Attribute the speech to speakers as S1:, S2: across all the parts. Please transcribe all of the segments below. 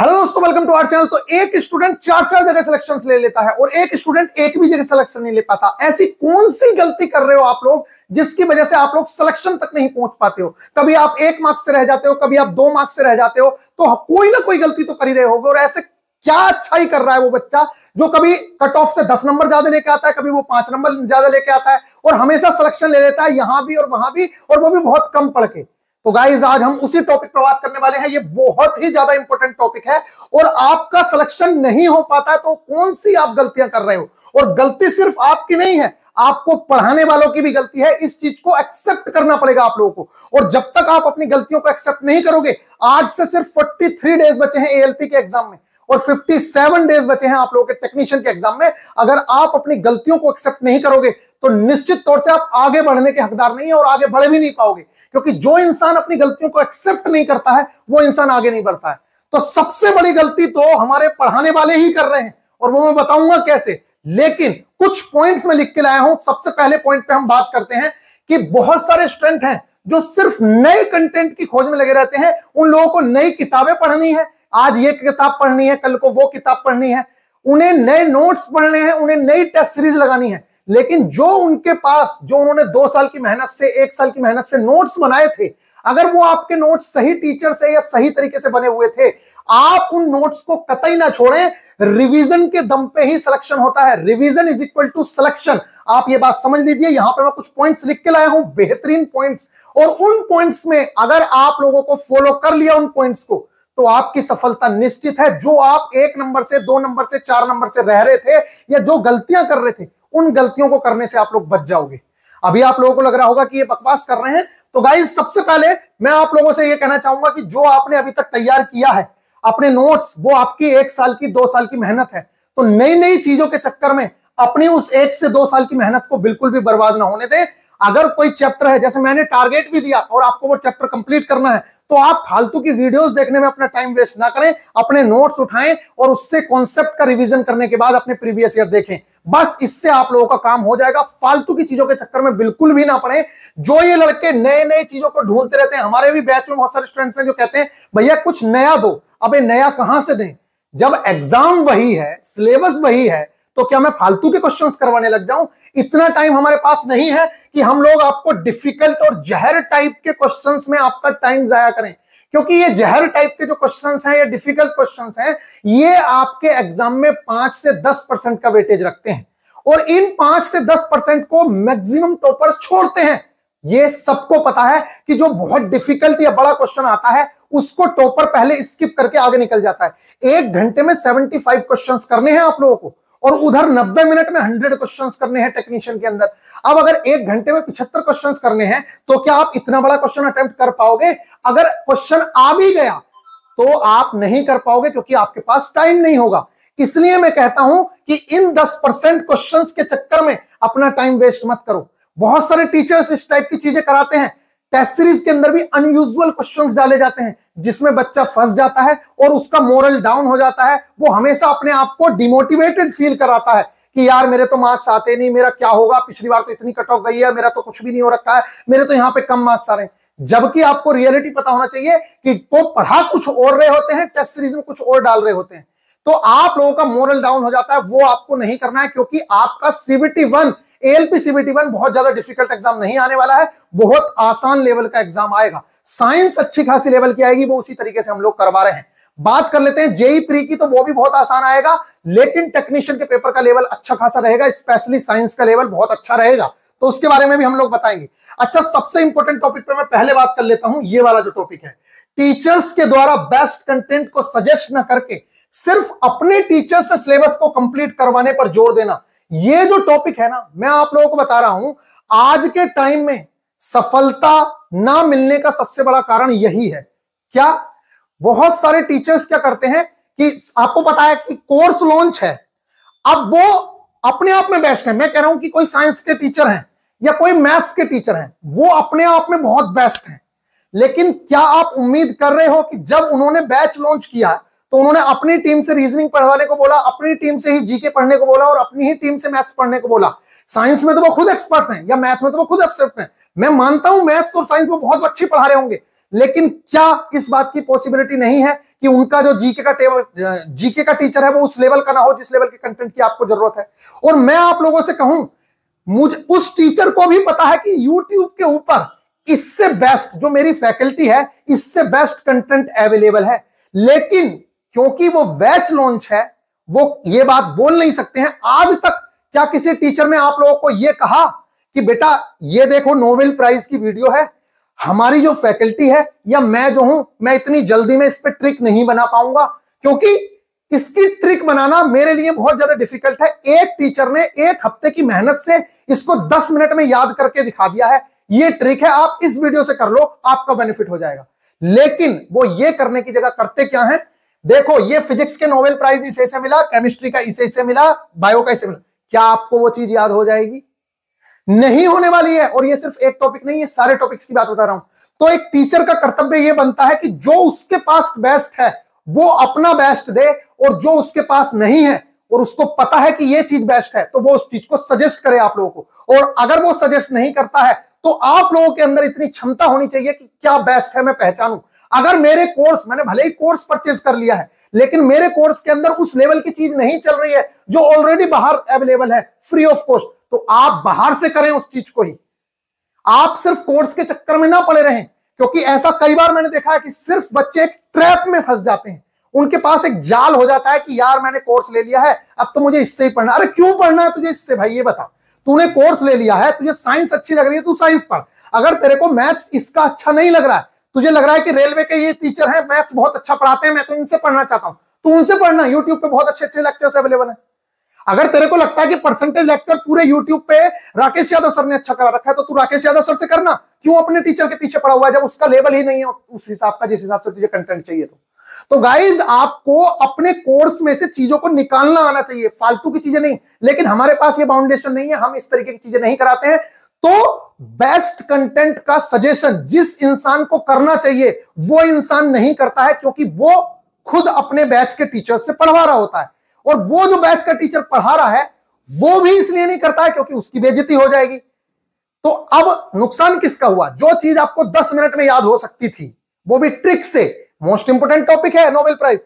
S1: hello दोस्तों welcome to our channel तो एक स्टूडेंट चार चार जगह सिलेक्शन ले लेता है और एक स्टूडेंट एक भी जगह सिलेक्शन नहीं ले पाता ऐसी कौन सी गलती कर रहे हो आप लोग जिसकी वजह से आप लोग सिलेक्शन तक नहीं पहुंच पाते हो कभी आप एक मार्क्स से रह जाते हो कभी आप दो मार्क्स से रह जाते हो तो हाँ, कोई ना कोई गलती तो कर ही रहे हो और ऐसे क्या अच्छा ही कर रहा है वो बच्चा जो कभी कट ऑफ से दस नंबर ज्यादा लेके आता है कभी वो पांच नंबर ज्यादा लेके आता है और हमेशा सिलेक्शन ले लेता है यहां भी और वहां भी और वो भी बहुत कम पढ़ के तो गाइज आज हम उसी टॉपिक पर बात करने वाले हैं ये बहुत ही ज्यादा इंपॉर्टेंट टॉपिक है और आपका सिलेक्शन नहीं हो पाता है तो कौन सी आप गलतियां कर रहे हो और गलती सिर्फ आपकी नहीं है आपको पढ़ाने वालों की भी गलती है इस चीज को एक्सेप्ट करना पड़ेगा आप लोगों को और जब तक आप अपनी गलतियों को एक्सेप्ट नहीं करोगे आज से सिर्फ 43 डेज बचे हैं एएलपी के एग्जाम में और 57 डेज बचे हैं आप लोगों के टेक्नीशियन के एग्जाम में अगर आप अपनी गलतियों को एक्सेप्ट नहीं करोगे तो निश्चित तौर से आप आगे बढ़ने के हकदार नहीं है और आगे बढ़ भी नहीं पाओगे क्योंकि जो इंसान अपनी गलतियों को एक्सेप्ट नहीं करता है वो इंसान आगे नहीं बढ़ता है तो सबसे बड़ी गलती तो हमारे पढ़ाने वाले ही कर रहे हैं और वो मैं बताऊंगा कैसे लेकिन कुछ पॉइंट्स में लिख के लाया हूं सबसे पहले पॉइंट पे हम बात करते हैं कि बहुत सारे स्टूडेंट हैं जो सिर्फ नए कंटेंट की खोज में लगे रहते हैं उन लोगों को नई किताबें पढ़नी है आज ये किताब पढ़नी है कल को वो किताब पढ़नी है उन्हें नए नोट्स पढ़ने हैं उन्हें नई टेस्ट सीरीज लगानी है लेकिन जो उनके पास जो उन्होंने दो साल की मेहनत से एक साल की मेहनत से नोट्स बनाए थे अगर वो आपके नोट्स सही टीचर से या सही तरीके से बने हुए थे आप उन नोट्स को कतई ना छोड़ें रिवीजन के दम पे ही सिलेक्शन होता है revision is equal to selection आप ये बात समझ लीजिए यहां पे मैं कुछ पॉइंट्स लिख के लाया हूं बेहतरीन पॉइंट्स और उन पॉइंट्स में अगर आप लोगों को फॉलो कर लिया उन पॉइंट्स को तो आपकी सफलता निश्चित है जो आप एक नंबर से दो नंबर से चार नंबर से रह रहे थे या जो गलतियां कर रहे थे उन गलतियों को करने से आप लोग बच जाओगे अभी आप लोगों को लग रहा होगा कि ये बकवास कर रहे हैं तो गाइज सबसे पहले मैं आप लोगों से ये कहना चाहूंगा कि जो आपने अभी तक तैयार किया है अपने नोट्स वो आपकी एक साल की दो साल की मेहनत है तो नई नई चीजों के चक्कर में अपनी उस एक से दो साल की मेहनत को बिल्कुल भी बर्बाद ना होने दें अगर कोई चैप्टर है जैसे मैंने टारगेट भी दिया और आपको वो चैप्टर कंप्लीट करना है तो आप फालतू की वीडियोस देखने में अपना टाइम वेस्ट ना करें अपने नोट्स उठाएं और उससे कॉन्सेप्ट का रिवीजन करने के बाद अपने प्रीवियस ईयर देखें बस इससे आप लोगों का काम हो जाएगा फालतू की चीजों के चक्कर में बिल्कुल भी ना पड़े जो ये लड़के नए नए चीजों को ढूंढते रहते हैं हमारे भी बैच में बहुत सारे स्टूडेंट्स हैं जो कहते हैं भैया कुछ नया दो ये नया कहां से दें जब एग्जाम वही है सिलेबस वही है तो क्या मैं फालतू के क्वेश्चंस करवाने लग जाऊं इतना टाइम हमारे पास नहीं है कि हम लोग आपको डिफिकल्ट और जहर टाइप के क्वेश्चन में आपका टाइम जाया करें क्योंकि ये जहर टाइप के जो क्वेश्चंस हैं या डिफिकल्ट क्वेश्चंस हैं ये आपके एग्जाम में पांच से दस परसेंट का वेटेज रखते हैं और इन पांच से दस परसेंट को मैक्सिमम तौर पर छोड़ते हैं ये सबको पता है कि जो बहुत डिफिकल्ट या बड़ा क्वेश्चन आता है उसको टॉपर पहले स्किप करके आगे निकल जाता है एक घंटे में 75 क्वेश्चंस करने हैं आप लोगों को और उधर 90 मिनट में 100 क्वेश्चंस करने हैं टेक्नीशियन के अंदर अब अगर एक घंटे में 75 क्वेश्चंस करने हैं तो क्या आप इतना बड़ा क्वेश्चन अटेम्प्ट कर पाओगे अगर क्वेश्चन आ भी गया तो आप नहीं कर पाओगे क्योंकि आपके पास टाइम नहीं होगा इसलिए मैं कहता हूं कि इन दस परसेंट क्वेश्चन के चक्कर में अपना टाइम वेस्ट मत करो बहुत सारे टीचर्स इस टाइप की चीजें कराते हैं टेस्ट सीरीज के अंदर भी अनयूजल क्वेश्चन डाले जाते हैं जिसमें बच्चा फंस जाता है और उसका मोरल डाउन हो जाता है वो हमेशा अपने आप को डिमोटिवेटेड फील कराता है कि यार मेरे तो मार्क्स आते नहीं मेरा क्या होगा पिछली बार तो इतनी कट ऑफ गई है मेरा तो कुछ भी नहीं हो रखा है मेरे तो यहाँ पे कम मार्क्स आ रहे हैं जबकि आपको रियलिटी पता होना चाहिए कि वो पढ़ा कुछ और रहे होते हैं टेस्ट सीरीज में कुछ और डाल रहे होते हैं तो आप लोगों का मोरल डाउन हो जाता है वो आपको नहीं करना है क्योंकि आपका सीबीटी वन एलपीसीबीटी वन बहुत ज्यादा डिफिकल्ट एग्जाम नहीं आने वाला है बहुत आसान लेवल का एग्जाम आएगा साइंस अच्छी खासी लेवल की आएगी वो उसी तरीके से हम लोग करवा रहे हैं बात कर लेते हैं जेई प्री e e की तो वो भी बहुत आसान आएगा लेकिन टेक्नीशियन के पेपर का लेवल अच्छा खासा रहेगा स्पेशली साइंस का लेवल बहुत अच्छा रहेगा तो उसके बारे में भी हम लोग बताएंगे अच्छा सबसे इंपॉर्टेंट टॉपिक पे मैं पहले बात कर लेता हूं ये वाला जो टॉपिक है टीचर्स के द्वारा बेस्ट कंटेंट को सजेस्ट न करके सिर्फ अपने टीचर से सिलेबस को कंप्लीट करवाने पर जोर देना ये जो टॉपिक है ना मैं आप लोगों को बता रहा हूं आज के टाइम में सफलता ना मिलने का सबसे बड़ा कारण यही है क्या बहुत सारे टीचर्स क्या करते हैं कि आपको पता है कि कोर्स लॉन्च है अब वो अपने आप में बेस्ट है मैं कह रहा हूं कि कोई साइंस के टीचर हैं या कोई मैथ्स के टीचर हैं वो अपने आप में बहुत बेस्ट हैं लेकिन क्या आप उम्मीद कर रहे हो कि जब उन्होंने बैच लॉन्च किया तो उन्होंने अपनी टीम से रीजनिंग पढ़वाने को बोला अपनी टीम से ही जीके पढ़ने को बोला और अपनी ही टीम से मैथ्स पढ़ने को बोला साइंस में तो वो खुद एक्सपर्ट हैं या मैथ में तो वो खुद एक्सपर्ट हैं मैं मानता हूं मैथ्स और साइंस में बहुत अच्छी पढ़ा रहे होंगे लेकिन क्या इस बात की पॉसिबिलिटी नहीं है कि उनका जो जीके का टेबल जीके का टीचर है वो उस लेवल का ना हो जिस लेवल के कंटेंट की आपको जरूरत है और मैं आप लोगों से कहूं मुझे उस टीचर को भी पता है कि यूट्यूब के ऊपर इससे बेस्ट जो मेरी फैकल्टी है इससे बेस्ट कंटेंट अवेलेबल है लेकिन क्योंकि वो बैच लॉन्च है वो ये बात बोल नहीं सकते हैं आज तक क्या किसी टीचर ने आप लोगों को यह कहा कि बेटा ये देखो नोबेल प्राइज की वीडियो है हमारी जो फैकल्टी है या मैं जो हूं मैं इतनी जल्दी में इस पर ट्रिक नहीं बना पाऊंगा क्योंकि इसकी ट्रिक बनाना मेरे लिए बहुत ज्यादा डिफिकल्ट है एक टीचर ने एक हफ्ते की मेहनत से इसको दस मिनट में याद करके दिखा दिया है ये ट्रिक है आप इस वीडियो से कर लो आपका बेनिफिट हो जाएगा लेकिन वो ये करने की जगह करते क्या है देखो ये फिजिक्स के नोबेल प्राइज इसे से मिला केमिस्ट्री का इसे से मिला बायो का इसे मिला क्या आपको वो चीज याद हो जाएगी नहीं होने वाली है और ये सिर्फ एक टॉपिक नहीं है सारे टॉपिक्स की बात बता रहा हूं तो एक टीचर का कर्तव्य ये बनता है कि जो उसके पास बेस्ट है वो अपना बेस्ट दे और जो उसके पास नहीं है और उसको पता है कि ये चीज बेस्ट है तो वो उस चीज को सजेस्ट करे आप लोगों को और अगर वो सजेस्ट नहीं करता है तो आप लोगों के अंदर इतनी क्षमता होनी चाहिए कि क्या बेस्ट है मैं पहचानूं अगर मेरे कोर्स मैंने भले ही कोर्स परचेज कर लिया है लेकिन मेरे कोर्स के अंदर उस लेवल की चीज नहीं चल रही है जो ऑलरेडी बाहर अवेलेबल है फ्री ऑफ कॉस्ट तो आप बाहर से करें उस चीज को ही आप सिर्फ कोर्स के चक्कर में ना पड़े रहें क्योंकि ऐसा कई बार मैंने देखा है कि सिर्फ बच्चे एक ट्रैप में फंस जाते हैं उनके पास एक जाल हो जाता है कि यार मैंने कोर्स ले लिया है अब तो मुझे इससे ही पढ़ना अरे क्यों पढ़ना है तुझे इससे भाई ये बता तूने कोर्स ले लिया है तुझे साइंस अच्छी लग रही है तू साइंस पढ़ अगर तेरे को मैथ्स इसका अच्छा नहीं लग रहा है तुझे लग रहा है कि रेलवे के ये टीचर है मैथ्स बहुत अच्छा पढ़ाते हैं मैं तो इनसे पढ़ना चाहता हूँ तो उनसे पढ़ना यूट्यूब पे बहुत अच्छे अच्छे लेक्चर अवेलेबल है अगर तेरे को लगता है कि परसेंटेज लेक्चर पूरे यूट्यूब पे राकेश यादव सर ने अच्छा करा रखा है तो तू राकेश यादव सर से करना क्यों अपने टीचर के पीछे पड़ा हुआ है जब उसका लेवल ही नहीं है उस हिसाब का जिस हिसाब से तुझे कंटेंट चाहिए तो तो गाइज आपको अपने कोर्स में से चीजों को निकालना आना चाहिए फालतू की चीजें नहीं लेकिन हमारे पास ये बाउंडेशन नहीं है हम इस तरीके की चीजें नहीं कराते हैं तो बेस्ट कंटेंट का सजेशन जिस इंसान को करना चाहिए वो इंसान नहीं करता है क्योंकि वो खुद अपने बैच के टीचर से पढ़वा रहा होता है और वो जो बैच का टीचर पढ़ा रहा है वो भी इसलिए नहीं करता है क्योंकि उसकी बेजती हो जाएगी तो अब नुकसान किसका हुआ जो चीज आपको 10 मिनट में याद हो सकती थी वो भी ट्रिक से मोस्ट इंपोर्टेंट टॉपिक है नोबेल प्राइज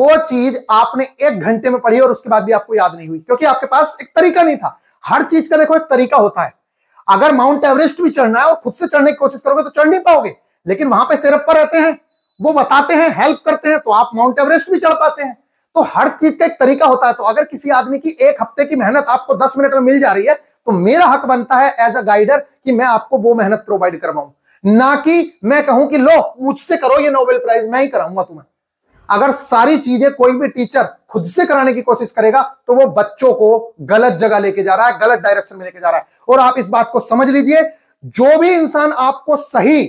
S1: वो चीज आपने एक घंटे में पढ़ी और उसके बाद भी आपको याद नहीं हुई क्योंकि आपके पास एक तरीका नहीं था हर चीज का देखो एक तरीका होता है अगर माउंट एवरेस्ट भी चढ़ना है और खुद से चढ़ने की कोशिश करोगे तो चढ़ नहीं पाओगे लेकिन वहां पे सिरप पर रहते हैं वो बताते हैं हेल्प करते हैं तो आप माउंट एवरेस्ट भी चढ़ पाते हैं तो हर चीज का एक तरीका होता है तो अगर किसी आदमी की एक हफ्ते की मेहनत आपको दस मिनट में मिल जा रही है तो मेरा हक बनता है एज अ गाइडर कि मैं आपको वो मेहनत प्रोवाइड करवाऊं ना कि मैं कहूं कि लो मुझसे करो ये नोबेल प्राइज मैं ही कराऊंगा तुम्हें अगर सारी चीजें कोई भी टीचर खुद से कराने की कोशिश करेगा तो वो बच्चों को गलत जगह लेके जा रहा है गलत डायरेक्शन में लेके जा रहा है और आप इस बात को समझ लीजिए जो भी इंसान आपको सही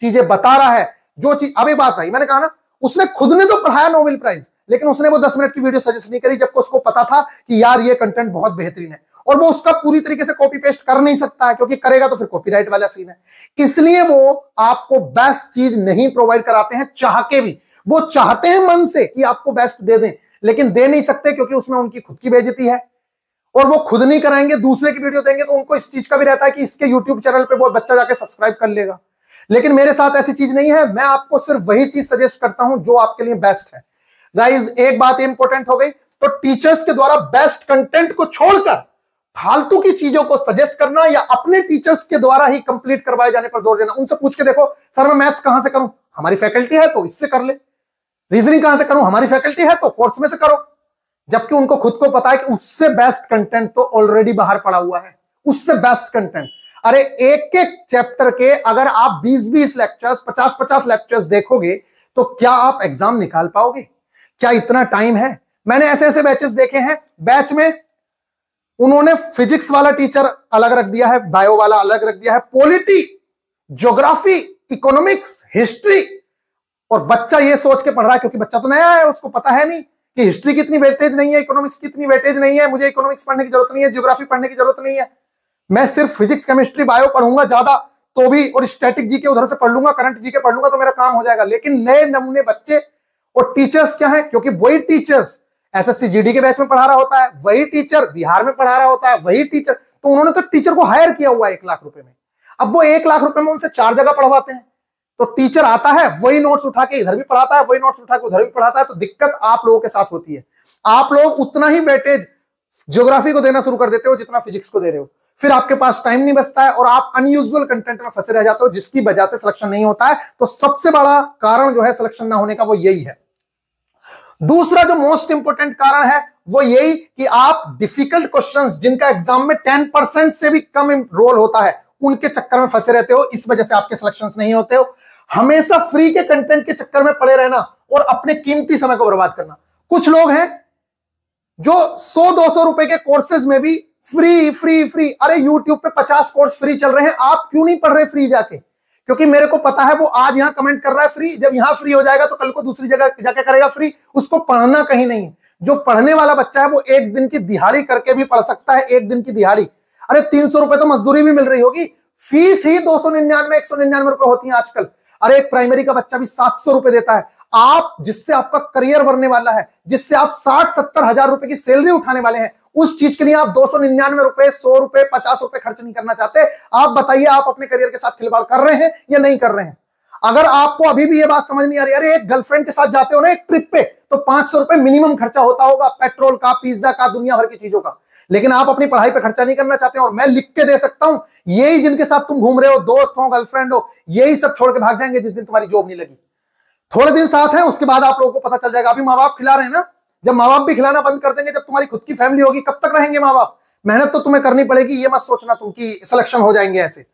S1: चीजें बता रहा है जो चीज अभी बात नहीं मैंने कहा ना उसने खुद ने तो पढ़ाया नोबेल प्राइज लेकिन उसने वो दस मिनट की वीडियो सजेस्ट नहीं करी जबकि उसको पता था कि यार ये कंटेंट बहुत बेहतरीन है और वो उसका पूरी तरीके से कॉपी पेस्ट कर नहीं सकता है क्योंकि करेगा तो फिर कॉपीराइट वाला सीन है इसलिए वो आपको बेस्ट चीज नहीं प्रोवाइड कराते हैं चाह के भी वो चाहते हैं मन से कि आपको बेस्ट दे दें लेकिन दे नहीं सकते क्योंकि उसमें उनकी खुद की बेजती है और वो खुद नहीं कराएंगे दूसरे की वीडियो देंगे तो उनको इस चीज का भी रहता है कि इसके यूट्यूब चैनल पर वो बच्चा जाके सब्सक्राइब कर लेगा लेकिन मेरे साथ ऐसी चीज नहीं है मैं आपको सिर्फ वही चीज सजेस्ट करता हूं जो आपके लिए बेस्ट है गाइज एक बात इंपॉर्टेंट हो गई तो टीचर्स के द्वारा बेस्ट कंटेंट को छोड़कर फालतू की चीजों को सजेस्ट करना या अपने टीचर्स के द्वारा ही कंप्लीट करवाए जाने पर जोर देना उनसे पूछ के देखो सर मैं मैथ्स कहां से करूं हमारी फैकल्टी है तो इससे कर ले रीजनिंग कहां से करूं हमारी फैकल्टी है तो कोर्स में से करो जबकि उनको खुद को पता है कि उससे बेस्ट कंटेंट तो ऑलरेडी बाहर पड़ा हुआ है उससे बेस्ट कंटेंट अरे एक एक चैप्टर के अगर आप 20-20 लेक्चर्स 50-50 लेक्चर्स देखोगे तो क्या आप एग्जाम निकाल पाओगे क्या इतना टाइम है मैंने ऐसे ऐसे बैचेस देखे हैं बैच में उन्होंने फिजिक्स वाला टीचर अलग रख दिया है बायो वाला अलग रख दिया है पॉलिटी ज्योग्राफी इकोनॉमिक्स हिस्ट्री और बच्चा ये सोच के पढ़ रहा है क्योंकि बच्चा तो नया है उसको पता है नहीं कि हिस्ट्री कितनी वेटेज नहीं है इकोनॉमिक्स कितनी वेटेज नहीं है मुझे इकोनॉमिक्स पढ़ने की जरूरत नहीं है ज्योग्राफी पढ़ने की जरूरत नहीं है मैं सिर्फ फिजिक्स केमिस्ट्री बायो पढ़ूंगा ज्यादा तो भी और स्टैटिक जी के उधर से पढ़ लूंगा करंट जी के पढ़ लूंगा तो मेरा काम हो जाएगा लेकिन नए नमूने बच्चे और टीचर्स क्या है क्योंकि वही टीचर्स एस एस के बैच में पढ़ा रहा होता है वही टीचर बिहार में पढ़ा रहा होता है वही टीचर तो उन्होंने तो टीचर को हायर किया हुआ है एक लाख रुपए में अब वो एक लाख रुपए में उनसे चार जगह पढ़वाते हैं तो टीचर आता है वही नोट्स उठा के इधर भी पढ़ाता है वही नोट्स उठा के उधर भी पढ़ाता है तो दिक्कत आप लोगों के साथ होती है आप लोग उतना ही वेटेज ज्योग्राफी को देना शुरू कर देते हो जितना फिजिक्स को दे रहे हो फिर आपके पास टाइम नहीं बचता है और आप अनयूजुअल कंटेंट में फंसे रह जाते हो जिसकी वजह से सिलेक्शन नहीं होता है तो सबसे बड़ा कारण जो है सिलेक्शन ना होने का वो यही है दूसरा जो मोस्ट इंपोर्टेंट कारण है वो यही कि आप डिफिकल्ट क्वेश्चंस जिनका एग्जाम में टेन परसेंट से भी कम रोल होता है उनके चक्कर में फंसे रहते हो इस वजह से आपके सिलेक्शन नहीं होते हो हमेशा फ्री के कंटेंट के चक्कर में पड़े रहना और अपने कीमती समय को बर्बाद करना कुछ लोग हैं जो 100-200 रुपए के कोर्सेज में भी फ्री फ्री फ्री अरे यूट्यूब पे 50 कोर्स फ्री चल रहे हैं आप क्यों नहीं पढ़ रहे फ्री जाके क्योंकि मेरे को पता है वो आज यहां कमेंट कर रहा है फ्री जब यहां फ्री हो जाएगा तो कल को दूसरी जगह जाके करेगा फ्री उसको पढ़ना कहीं नहीं है जो पढ़ने वाला बच्चा है वो एक दिन की दिहाड़ी करके भी पढ़ सकता है एक दिन की दिहाड़ी अरे तीन सौ रुपए तो मजदूरी भी मिल रही होगी फीस ही दो सौ निन्यानवे एक सौ निन्यानवे रुपए होती है आजकल अरे एक प्राइमरी का बच्चा भी सात सौ रुपए देता है आप जिससे आपका करियर बनने वाला है जिससे आप साठ सत्तर हजार रुपए की सैलरी उठाने वाले हैं उस चीज के लिए आप दो सौ निन्यानवे रुपए सौ रुपए पचास रुपए खर्च नहीं करना चाहते आप बताइए आप अपने करियर के साथ खिलवाड़ कर रहे हैं या नहीं कर रहे हैं अगर आपको अभी भी यह बात समझ नहीं आ रही अरे एक गर्लफ्रेंड के साथ जाते हो ना एक ट्रिप पे तो पांच सौ रुपए मिनिमम खर्चा होता होगा पेट्रोल का पिज्जा का दुनिया भर की चीजों का लेकिन आप अपनी पढ़ाई पर खर्चा नहीं करना चाहते और मैं लिख के दे सकता हूं यही जिनके साथ तुम घूम रहे हो दोस्त हो गर्लफ्रेंड हो यही सब छोड़ के भाग जाएंगे जिस दिन तुम्हारी जॉब नहीं लगी थोड़े दिन साथ हैं उसके बाद आप लोगों को पता चल जाएगा अभी माँ बाप खिला रहे हैं ना जब माँ बाप भी खिलाना बंद कर देंगे जब तुम्हारी खुद की फैमिली होगी कब तक रहेंगे माँ बाप मेहनत तो तुम्हें करनी पड़ेगी ये मत सोचना तुम कि सिलेक्शन हो जाएंगे ऐसे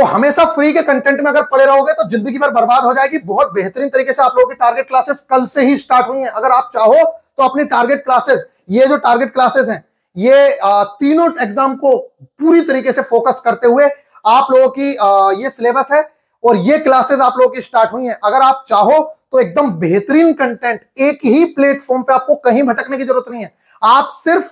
S1: तो हमेशा फ्री के कंटेंट में अगर पड़े रहोगे तो जिंदगी भर बर्बाद हो जाएगी बहुत बेहतरीन तरीके से आप लोगों की टारगेट क्लासेस कल से ही स्टार्ट हुई है अगर आप चाहो तो अपनी टारगेट क्लासेस ये जो टारगेट क्लासेस हैं ये तीनों एग्जाम को पूरी तरीके से फोकस करते हुए आप लोगों की ये सिलेबस है और ये क्लासेस आप लोगों की स्टार्ट हुई है अगर आप चाहो तो एकदम बेहतरीन कंटेंट एक ही प्लेटफॉर्म पे आपको कहीं भटकने की जरूरत नहीं है आप सिर्फ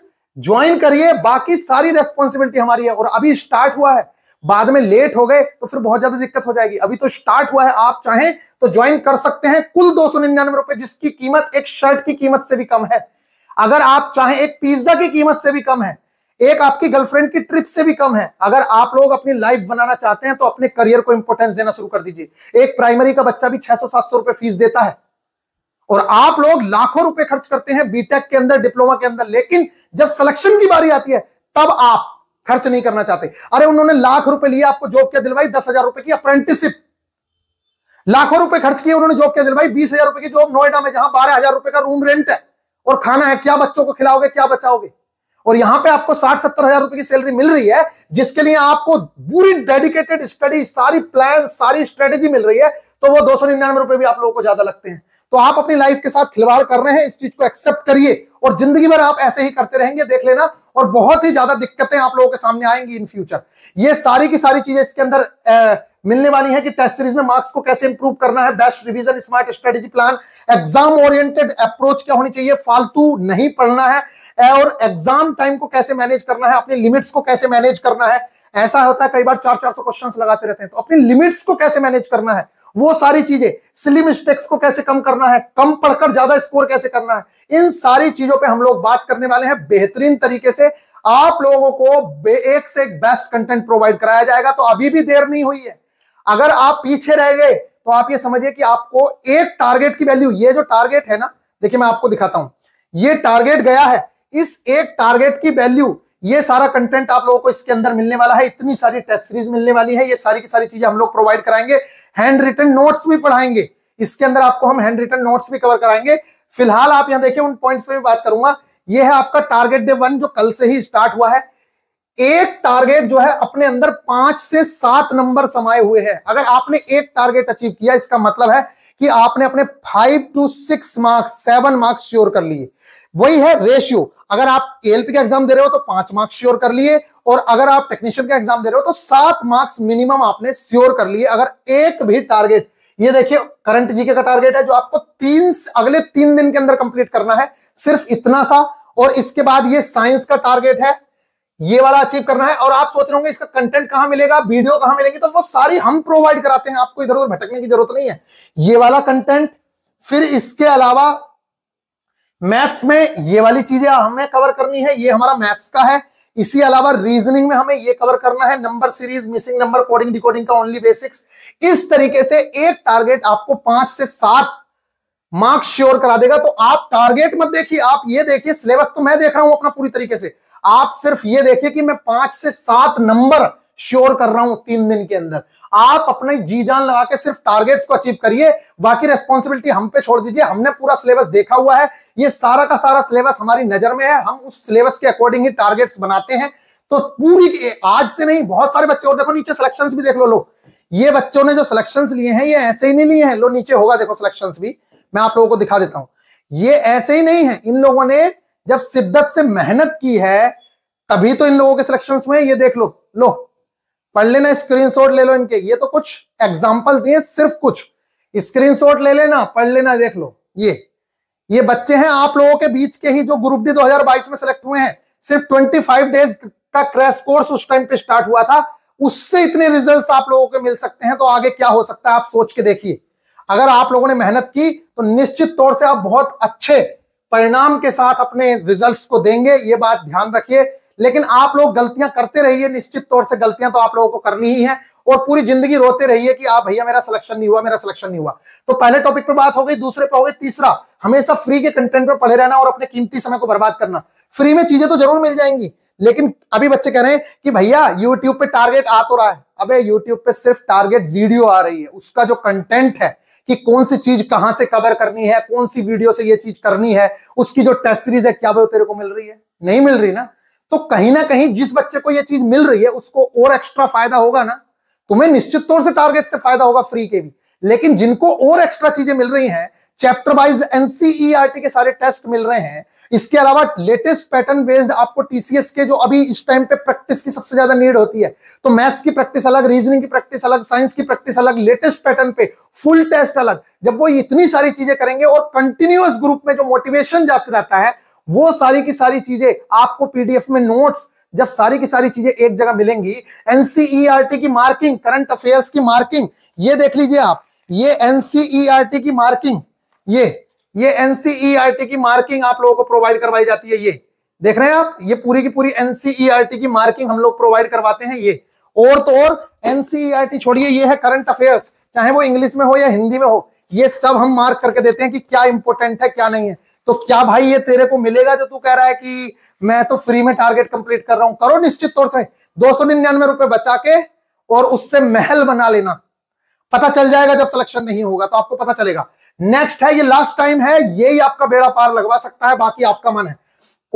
S1: ज्वाइन करिए बाकी सारी रेस्पॉन्सिबिलिटी हमारी है और अभी स्टार्ट हुआ है बाद में लेट हो गए तो फिर बहुत ज्यादा दिक्कत हो जाएगी अभी तो स्टार्ट हुआ है आप चाहें तो ज्वाइन कर सकते हैं कुल दो सौ निन्यानवे रुपए जिसकी कीमत एक शर्ट की कीमत से भी कम है अगर आप चाहें एक पिज्जा की कीमत से भी कम है एक आपकी गर्लफ्रेंड की ट्रिप से भी कम है अगर आप लोग अपनी लाइफ बनाना चाहते हैं तो अपने करियर को इंपोर्टेंस देना शुरू कर दीजिए एक प्राइमरी का बच्चा भी छह सौ सात सौ रुपए फीस देता है और आप लोग लाखों रुपए खर्च करते हैं बीटेक के अंदर डिप्लोमा के अंदर लेकिन जब सिलेक्शन की बारी आती है तब आप खर्च नहीं करना चाहते अरे उन्होंने लाख रुपए लिए आपको जॉब क्या दिलवाई दस हजार रुपए की अप्रेंटिसिप लाखों रुपए खर्च किए उन्होंने जॉब क्या दिलवाई बीस हजार रुपए की जॉब नोएडा में जहां बारह हजार रुपए का रूम रेंट है और खाना है क्या बच्चों को खिलाओगे क्या बचाओगे और यहां पे आपको साठ सत्तर हजार रुपए की सैलरी मिल रही है जिसके लिए आपको पूरी डेडिकेटेड स्टडी सारी प्लान सारी स्ट्रेटेजी मिल रही है तो वो दो सौ निन्यानवे रुपए भी आप लोगों को ज्यादा लगते हैं तो आप अपनी लाइफ के साथ खिलवाड़ कर रहे हैं इस चीज को एक्सेप्ट करिए और जिंदगी भर आप ऐसे ही करते रहेंगे देख लेना और बहुत ही ज्यादा दिक्कतें आप लोगों के सामने आएंगी इन फ्यूचर ये सारी की सारी चीजें इसके अंदर ए, मिलने वाली है कि टेस्ट सीरीज में मार्क्स को कैसे इंप्रूव करना है best revision smart strategy plan exam oriented approach क्या होनी चाहिए फालतू नहीं पढ़ना है और एग्जाम टाइम को कैसे मैनेज करना है अपने लिमिट्स को कैसे मैनेज करना है ऐसा होता है कई बार चार चार सौ क्वेश्चन लगाते रहते हैं तो अपनी लिमिट्स को कैसे मैनेज करना है वो सारी चीजें स्लिम स्टेक्स को कैसे कम करना है कम पढ़कर ज्यादा स्कोर कैसे करना है इन सारी चीजों पे हम लोग बात करने वाले हैं बेहतरीन तरीके से आप लोगों को एक से एक बेस्ट कंटेंट प्रोवाइड कराया जाएगा तो अभी भी देर नहीं हुई है अगर आप पीछे रह गए तो आप ये समझिए कि आपको एक टारगेट की वैल्यू ये जो टारगेट है ना देखिए मैं आपको दिखाता हूं ये टारगेट गया है इस एक टारगेट की वैल्यू ये सारा कंटेंट आप लोगों को इसके अंदर मिलने वाला है इतनी सारी टेस्ट सीरीज मिलने वाली है ये सारी की सारी चीजें हम लोग प्रोवाइड कराएंगे हैंड रिटन नोट्स भी पढ़ाएंगे इसके अंदर आपको हम हैंड रिटन नोट्स भी कवर कराएंगे फिलहाल आप यहां देखिए उन पॉइंट्स पे भी बात करूंगा ये है आपका टारगेट डे वन जो कल से ही स्टार्ट हुआ है एक टारगेट जो है अपने अंदर पांच से सात नंबर समाये हुए हैं अगर आपने एक टारगेट अचीव किया इसका मतलब है कि आपने अपने five two six marks seven marks sure कर लिए वही है रेशियो अगर आप एलपी का एग्जाम दे रहे हो तो पांच मार्क्स श्योर कर लिए और अगर आप टेक्नीशियन का एग्जाम दे रहे हो तो सात मार्क्स मिनिमम आपने श्योर कर लिए अगर एक भी टारगेट ये देखिए करंट जीके का टारगेट है जो आपको तीन अगले तीन दिन के अंदर कंप्लीट करना है सिर्फ इतना सा और इसके बाद ये साइंस का टारगेट है ये वाला अचीव करना है और आप सोच रहे होंगे इसका कंटेंट कहां मिलेगा वीडियो कहां मिलेगी तो वो सारी हम प्रोवाइड कराते हैं आपको इधर उधर भटकने की जरूरत नहीं है ये वाला कंटेंट फिर इसके अलावा मैथ्स में ये वाली चीजें हमें कवर करनी है ये हमारा मैथ्स का है इसी अलावा रीजनिंग में हमें ये कवर करना है number series missing number coding decoding का ओनली बेसिक्स इस तरीके से एक टारगेट आपको पांच से सात मार्क्स श्योर करा देगा तो आप टारगेट मत देखिए आप ये देखिए सिलेबस तो मैं देख रहा हूं अपना पूरी तरीके से आप सिर्फ ये देखिए कि मैं पांच से सात नंबर श्योर कर रहा हूं तीन दिन के अंदर आप अपने जी जान लगा के सिर्फ टारगेट्स को अचीव करिए बाकी रेस्पॉन्सिबिलिटी हम पे छोड़ दीजिए हमने पूरा सिलेबस देखा हुआ है ये सारा का सारा सिलेबस हमारी नजर में है हम उस सिलेबस के अकॉर्डिंग ही टारगेट्स बनाते हैं तो पूरी आज से नहीं बहुत सारे बच्चे और देखो नीचे सिलेक्शन भी देख लो लो ये बच्चों ने जो सिलेक्शन लिए हैं ये ऐसे ही नहीं लिए हैं लो नीचे होगा देखो सिलेक्शन भी मैं आप लोगों को दिखा देता हूं ये ऐसे ही नहीं है इन लोगों ने जब शिद्दत से मेहनत की है तभी तो इन लोगों के सिलेक्शन में ये देख लो लो पढ़ लेना स्क्रीनशॉट ले लो इनके ये तो कुछ एग्जाम्पल्स दिए सिर्फ कुछ स्क्रीनशॉट ले लेना पढ़ लेना देख लो ये ये बच्चे हैं आप लोगों के बीच के ही जो ग्रुप डी 2022 में सिलेक्ट हुए हैं सिर्फ 25 डेज का क्रैश कोर्स उस टाइम पे स्टार्ट हुआ था उससे इतने रिजल्ट आप लोगों के मिल सकते हैं तो आगे क्या हो सकता है आप सोच के देखिए अगर आप लोगों ने मेहनत की तो निश्चित तौर से आप बहुत अच्छे परिणाम के साथ अपने रिजल्ट्स को देंगे ये बात ध्यान रखिए लेकिन आप लोग गलतियां करते रहिए निश्चित तौर से गलतियां तो आप लोगों को करनी ही है और पूरी जिंदगी रोते रहिए कि आप भैया मेरा सिलेक्शन नहीं हुआ मेरा सिलेक्शन नहीं हुआ तो पहले टॉपिक पर बात हो गई दूसरे पर हो गई तीसरा हमेशा फ्री के कंटेंट पर पढ़े रहना और अपने कीमती समय को बर्बाद करना फ्री में चीजें तो जरूर मिल जाएंगी लेकिन अभी बच्चे कह रहे हैं कि भैया यूट्यूब पे टारगेट आ तो रहा है अबे यूट्यूब पे सिर्फ टारगेट वीडियो आ रही है उसका जो कंटेंट है कि कौन सी चीज कहां से कवर करनी है कौन सी वीडियो से ये चीज करनी है उसकी जो टेस्ट सीरीज है क्या वो तेरे को मिल रही है नहीं मिल रही ना तो कहीं ना कहीं जिस बच्चे को यह चीज मिल रही है उसको और एक्स्ट्रा फायदा होगा ना तुम्हें निश्चित तौर से टारगेट से फायदा होगा फ्री के भी लेकिन जिनको और एक्स्ट्रा चीजें मिल रही हैं चैप्टर वाइज एनसीईआरटी के सारे टेस्ट मिल रहे हैं इसके अलावा लेटेस्ट पैटर्न बेस्ड आपको टीसीएस के जो अभी इस टाइम पे प्रैक्टिस की सबसे ज्यादा नीड होती है तो मैथ्स की प्रैक्टिस अलग रीजनिंग की प्रैक्टिस अलग साइंस की प्रैक्टिस अलग लेटेस्ट पैटर्न पे फुल टेस्ट अलग जब वो इतनी सारी चीजें करेंगे और कंटिन्यूअस ग्रुप में जो मोटिवेशन जाता रहता है वो सारी की सारी चीजें आपको पीडीएफ में नोट्स जब सारी की सारी चीजें एक जगह मिलेंगी एनसीईआरटी e की मार्किंग करंट अफेयर्स की मार्किंग ये देख लीजिए आप ये एनसीईआरटी e की मार्किंग ये ये एनसीईआरटी e की मार्किंग आप लोगों को प्रोवाइड करवाई जाती है ये देख रहे हैं आप ये पूरी की पूरी एनसीईआरटी की मार्किंग हम लोग प्रोवाइड करवाते हैं ये और तो और एनसीईआरटी छोड़िए ये है करंट अफेयर्स चाहे वो इंग्लिश में हो या हिंदी में हो ये सब हम मार्क करके देते हैं कि क्या इंपोर्टेंट है क्या नहीं है तो क्या भाई ये तेरे को मिलेगा जो तू कह रहा है कि मैं तो फ्री में टारगेट कंप्लीट कर रहा हूं करो निश्चित तौर से दो सौ निन्यानवे रुपए बचा के और उससे महल बना लेना पता चल जाएगा जब सिलेक्शन नहीं होगा तो आपको पता चलेगा नेक्स्ट है ये लास्ट टाइम है ये ही आपका बेड़ा पार लगवा सकता है बाकी आपका मन है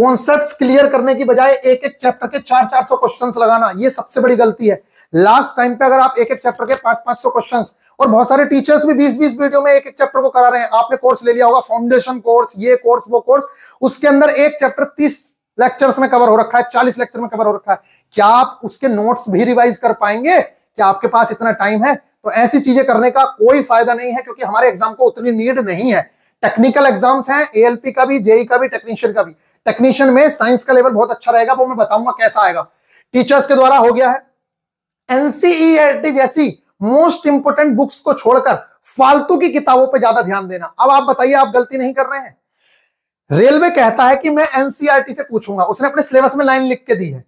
S1: कॉन्सेप्ट क्लियर करने की बजाय एक एक चैप्टर के चार चार सौ क्वेश्चन लगाना ये सबसे बड़ी गलती है लास्ट टाइम पे अगर आप एक एक चैप्टर के पांच पांच सौ क्वेश्चन और बहुत सारे टीचर्स भी बीस बीस वीडियो में एक एक चैप्टर को करा रहे हैं आपने कोर्स ले लिया होगा फाउंडेशन कोर्स ये कोर्स वो कोर्स उसके अंदर एक चैप्टर तीस लेक्चर्स में कवर हो रखा है चालीस लेक्चर में कवर हो रखा है क्या आप उसके नोट्स भी रिवाइज कर पाएंगे क्या आपके पास इतना टाइम है तो ऐसी चीजें करने का कोई फायदा नहीं है क्योंकि हमारे एग्जाम को उतनी नीड नहीं है टेक्निकल एग्जाम्स हैं एएलपी का भी जेई e का भी टेक्नीशियन का भी टेक्नीशियन में साइंस का लेवल बहुत अच्छा रहेगा वो मैं बताऊंगा कैसा आएगा टीचर्स के द्वारा हो गया है एनसीईआरटी जैसी मोस्ट इंपोर्टेंट बुक्स को छोड़कर फालतू की किताबों पर ज्यादा ध्यान देना अब आप बताइए आप गलती नहीं कर रहे हैं रेलवे कहता है कि मैं एनसीआरटी से पूछूंगा उसने अपने सिलेबस में लाइन लिख के दी है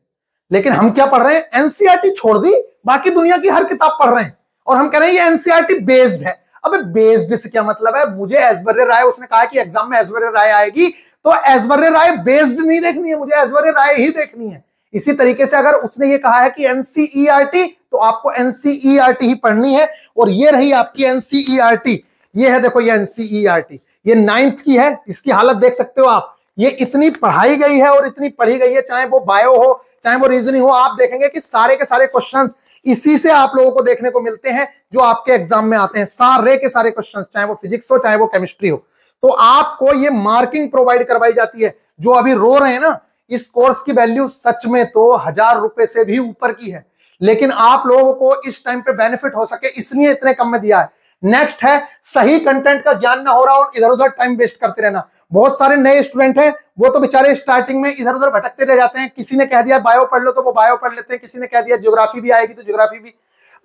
S1: लेकिन हम क्या पढ़ रहे हैं एनसीआरटी छोड़ दी बाकी दुनिया की हर किताब पढ़ रहे हैं और हम कह रहे हैं ये एनसीआरटी बेस्ड है अब बेस्ड से क्या मतलब है मुझे ऐश्वर्य राय उसने कहा कि एग्जाम में ऐश्वर्य राय आएगी तो ऐश्वर्य राय बेस्ड नहीं देखनी है मुझे ऐश्वर्य राय ही देखनी है इसी तरीके से अगर उसने ये कहा है कि एनसीईआरटी e तो आपको एनसीईआरटी e ही पढ़नी है और ये रही आपकी एनसीईआरटी e ये है देखो ये एनसीईआरटी ये नाइन्थ की है इसकी हालत देख सकते हो आप ये इतनी पढ़ाई गई है और इतनी पढ़ी गई है चाहे वो बायो हो चाहे वो रीजनिंग हो आप देखेंगे कि सारे के सारे क्वेश्चन इसी से आप लोगों को देखने को मिलते हैं जो आपके एग्जाम में आते हैं सारे के सारे क्वेश्चन चाहे वो फिजिक्स हो चाहे वो केमिस्ट्री हो तो आपको ये मार्किंग प्रोवाइड करवाई जाती है जो अभी रो रहे हैं ना इस कोर्स की वैल्यू सच में तो हजार रुपए से भी ऊपर की है लेकिन आप लोगों को इस टाइम पे बेनिफिट हो सके इसलिए इतने कम में दिया है नेक्स्ट है सही कंटेंट का ज्ञान ना हो रहा और इधर उधर टाइम वेस्ट करते रहना बहुत सारे नए स्टूडेंट हैं वो तो बेचारे स्टार्टिंग में इधर उधर भटकते रह जाते हैं किसी ने कह दिया बायो पढ़ लो तो वो बायो पढ़ लेते हैं किसी ने कह दिया ज्योग्राफी भी आएगी तो ज्योग्राफी भी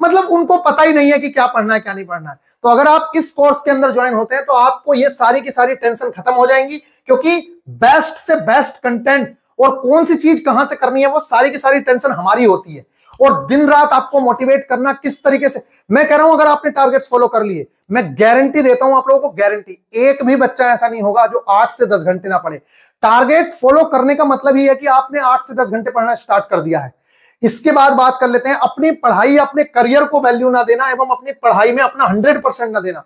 S1: मतलब उनको पता ही नहीं है कि क्या पढ़ना है क्या नहीं पढ़ना है तो अगर आप इस कोर्स के अंदर ज्वाइन होते हैं तो आपको ये सारी की सारी टेंशन खत्म हो जाएंगी क्योंकि बेस्ट से बेस्ट कंटेंट और कौन सी चीज कहां से करनी है वो सारी की सारी टेंशन हमारी होती है और दिन रात आपको मोटिवेट करना किस तरीके से मैं कह रहा हूं अगर आपने टारगेट्स फॉलो कर लिए मैं गारंटी देता हूं आप लोगों को गारंटी एक भी बच्चा ऐसा नहीं होगा जो आठ से दस घंटे ना पढ़े टारगेट फॉलो करने का मतलब ही है कि आपने आठ से दस घंटे पढ़ना स्टार्ट कर दिया है इसके बाद बात कर लेते हैं अपनी पढ़ाई अपने करियर को वैल्यू ना देना एवं अपनी पढ़ाई में अपना हंड्रेड परसेंट ना देना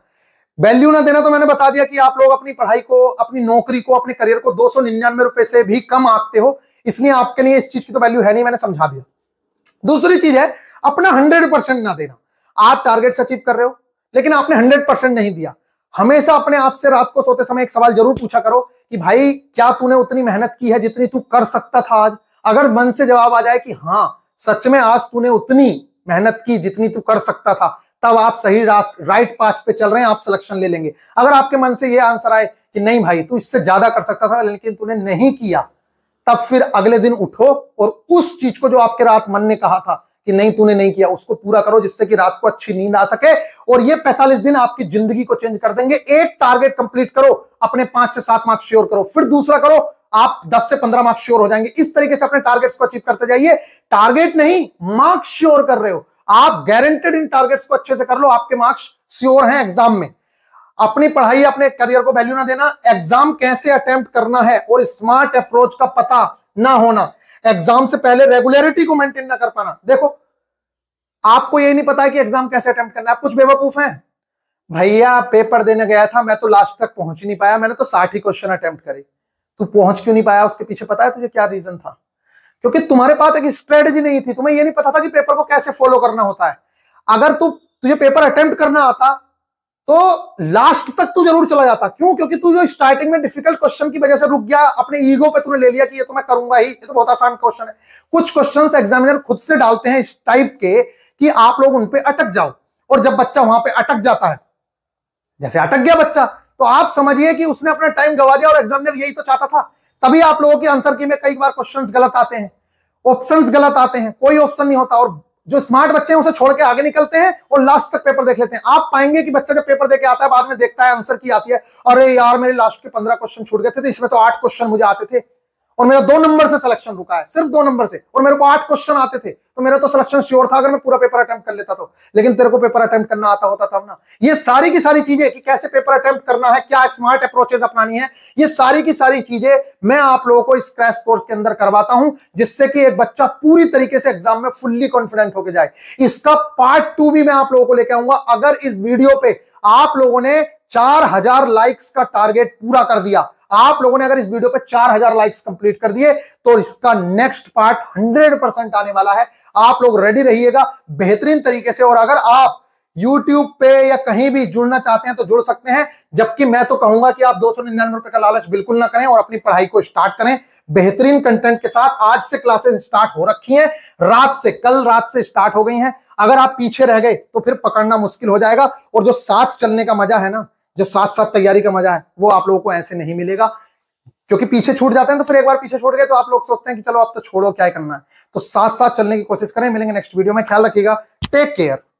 S1: वैल्यू ना देना तो मैंने बता दिया कि आप लोग अपनी पढ़ाई को अपनी नौकरी को अपने करियर को दो सौ निन्यानवे रुपए से भी कम आंकते हो इसलिए आपके लिए इस चीज की तो वैल्यू है नहीं मैंने समझा दिया दूसरी चीज है अपना हंड्रेड परसेंट ना देना आप टारगेट अचीव कर रहे हो लेकिन आपने हंड्रेड परसेंट नहीं दिया हमेशा अपने आप से रात को सोते समय एक सवाल जरूर पूछा करो कि भाई क्या तूने उतनी मेहनत की है जितनी तू कर सकता था आज अगर मन से जवाब आ जाए कि हाँ सच में आज तूने उतनी मेहनत की जितनी तू कर सकता था तब आप सही राइट पाथ पे चल रहे हैं आप सिलेक्शन ले लेंगे अगर आपके मन से ये आंसर आए कि नहीं भाई तू इससे ज्यादा कर सकता था लेकिन तूने नहीं किया तब फिर अगले दिन उठो और उस चीज को जो आपके रात मन ने कहा था कि नहीं तूने नहीं किया उसको पूरा करो जिससे कि रात को अच्छी नींद आ सके और ये 45 दिन आपकी जिंदगी को चेंज कर देंगे एक टारगेट कंप्लीट करो अपने पांच से सात मार्क्स श्योर करो फिर दूसरा करो आप 10 से 15 मार्क्स श्योर हो जाएंगे इस तरीके से अपने टारगेट्स को अचीव करते जाइए टारगेट नहीं मार्क्स श्योर कर रहे हो आप गारंटेड इन टारगेट्स को अच्छे से कर लो आपके मार्क्स श्योर हैं एग्जाम में अपनी पढ़ाई अपने करियर को वैल्यू ना देना एग्जाम कैसे अटेम्प्ट करना है और स्मार्ट अप्रोच का पता ना होना एग्जाम से पहले रेगुलरिटी को मेंटेन ना कर पाना देखो आपको ये नहीं पता है कि एग्जाम कैसे अटेम्प्ट करना है आप कुछ बेवकूफ हैं भैया पेपर देने गया था मैं तो लास्ट तक पहुंच नहीं पाया मैंने तो साठ ही क्वेश्चन अटेम्प्ट करे तू पहुंच क्यों नहीं पाया उसके पीछे पता है तुझे क्या रीजन था क्योंकि तुम्हारे पास एक स्ट्रेटेजी नहीं थी तुम्हें यह नहीं पता था कि पेपर को कैसे फॉलो करना होता है अगर तू तुझे पेपर अटेम्प्ट करना आता तो लास्ट तक तू जरूर चला जाता क्यों क्योंकि तू जो स्टार्टिंग में डिफिकल्ट क्वेश्चन की वजह से रुक गया अपने ईगो पे तूने ले लिया कि ये तो मैं करूंगा ही ये तो बहुत आसान क्वेश्चन है कुछ क्वेश्चन एग्जामिनर खुद से डालते हैं इस टाइप के कि आप लोग उनपे अटक जाओ और जब बच्चा वहां पर अटक जाता है जैसे अटक गया बच्चा तो आप समझिए कि उसने अपना टाइम गवा दिया और एग्जामिनर यही तो चाहता था तभी आप लोगों के आंसर की में कई बार क्वेश्चंस गलत आते हैं ऑप्शंस गलत आते हैं कोई ऑप्शन नहीं होता और जो स्मार्ट बच्चे हैं उसे छोड़ के आगे निकलते हैं और लास्ट तक पेपर देख लेते हैं आप पाएंगे कि बच्चा जब पेपर देके आता है बाद में देखता है आंसर की आती है अरे यार मेरे लास्ट के पंद्रह क्वेश्चन छूट गए थे तो इसमें तो आठ क्वेश्चन मुझे आते थे और मेरा दो नंबर से सिलेक्शन रुका है सिर्फ दो नंबर से और मेरे को आठ क्वेश्चन आते थे तो मेरा तो सिलेक्शन श्योर था अगर मैं पूरा पेपर अटेम्प्ट कर लेता तो लेकिन तेरे को पेपर अटेम्प्ट करना आता होता था ना ये सारी की सारी चीजें कि कैसे पेपर अटेम्प्ट करना है क्या स्मार्ट अप्रोचेस अपनानी है ये सारी की सारी चीजें मैं आप लोगों को इस क्रैश कोर्स के अंदर करवाता हूं जिससे कि एक बच्चा पूरी तरीके से एग्जाम में फुल्ली कॉन्फिडेंट होकर जाए इसका पार्ट टू भी मैं आप लोगों को लेकर आऊंगा अगर इस वीडियो पे आप लोगों ने चार लाइक्स का टारगेट पूरा कर दिया आप लोगों ने अगर इस वीडियो पे हजार लाइक्स कंप्लीट कर दिए तो इसका नेक्स्ट पार्ट 100 परसेंट आने वाला है आप लोग रेडी रहिएगा बेहतरीन तरीके से और अगर आप यूट्यूब पे या कहीं भी जुड़ना चाहते हैं तो जुड़ सकते हैं जबकि मैं तो कहूंगा कि आप दो सौ रुपए का लालच बिल्कुल ना करें और अपनी पढ़ाई को स्टार्ट करें बेहतरीन कंटेंट के साथ आज से क्लासेस स्टार्ट हो रखी हैं रात से कल रात से स्टार्ट हो गई हैं अगर आप पीछे रह गए तो फिर पकड़ना मुश्किल हो जाएगा और जो साथ चलने का मजा है ना जो साथ साथ तैयारी का मजा है वो आप लोगों को ऐसे नहीं मिलेगा क्योंकि पीछे छूट जाते हैं तो फिर एक बार पीछे छोड़ गए तो आप लोग सोचते हैं कि चलो अब तो छोड़ो क्या करना है तो साथ साथ चलने की कोशिश करें मिलेंगे नेक्स्ट वीडियो में ख्याल रखिएगा टेक केयर